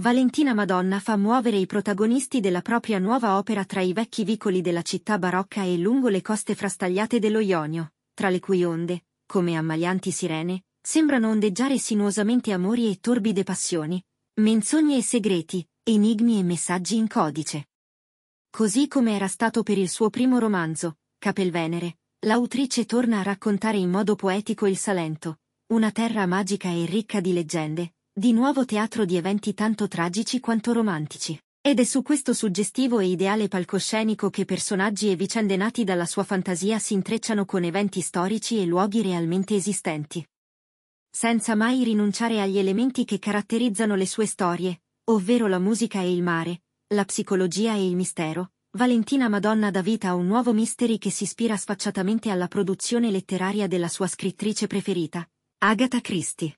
Valentina Madonna fa muovere i protagonisti della propria nuova opera tra i vecchi vicoli della città barocca e lungo le coste frastagliate dello Ionio, tra le cui onde, come ammalianti sirene, sembrano ondeggiare sinuosamente amori e torbide passioni, menzogne e segreti, enigmi e messaggi in codice. Così come era stato per il suo primo romanzo, Capelvenere, l'autrice torna a raccontare in modo poetico il Salento, una terra magica e ricca di leggende, di nuovo teatro di eventi tanto tragici quanto romantici. Ed è su questo suggestivo e ideale palcoscenico che personaggi e vicende nati dalla sua fantasia si intrecciano con eventi storici e luoghi realmente esistenti. Senza mai rinunciare agli elementi che caratterizzano le sue storie, ovvero la musica e il mare, la psicologia e il mistero, Valentina Madonna dà vita a un nuovo mystery che si ispira sfacciatamente alla produzione letteraria della sua scrittrice preferita, Agatha Christie.